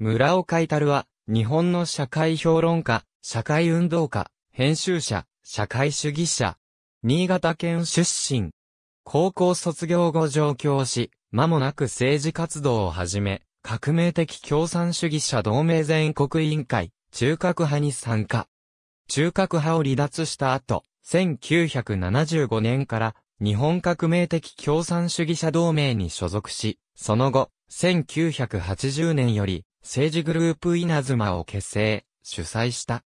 村岡至は、日本の社会評論家、社会運動家、編集者、社会主義者。新潟県出身。高校卒業後上京し、間もなく政治活動を始め、革命的共産主義者同盟全国委員会、中核派に参加。中核派を離脱した後、1975年から日本革命的共産主義者同盟に所属し、その後、1980年より政治グループ稲妻を結成、主催した。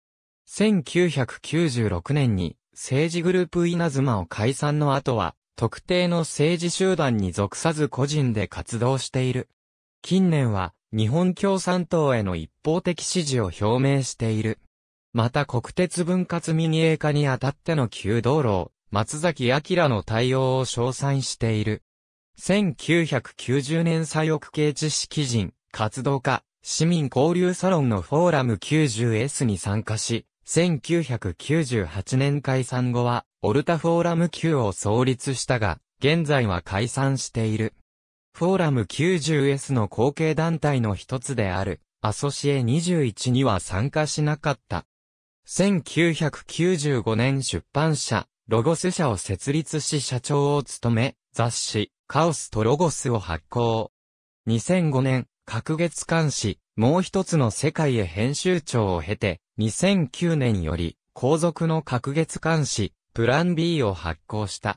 1996年に政治グループ稲妻を解散の後は、特定の政治集団に属さず個人で活動している。近年は日本共産党への一方的支持を表明している。また国鉄分割民営化にあたっての旧道路、松崎明の対応を称賛している。1990年左翼系知識人、活動家、市民交流サロンのフォーラム 90S に参加し、1998年解散後は、オルタフォーラム Q を創立したが、現在は解散している。フォーラム 90S の後継団体の一つである、アソシエ21には参加しなかった。1995年出版社、ロゴス社を設立し社長を務め、雑誌、カオスとロゴスを発行。2005年、各月刊誌、もう一つの世界へ編集長を経て、2009年より、後続の各月刊誌、プラン B を発行した。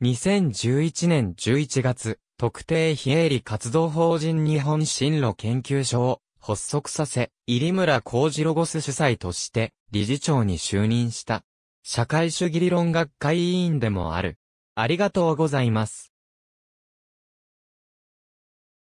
2011年11月、特定非営利活動法人日本進路研究所を発足させ、入村孝二ロゴス主催として理事長に就任した。社会主義理論学会委員でもある。ありがとうございます。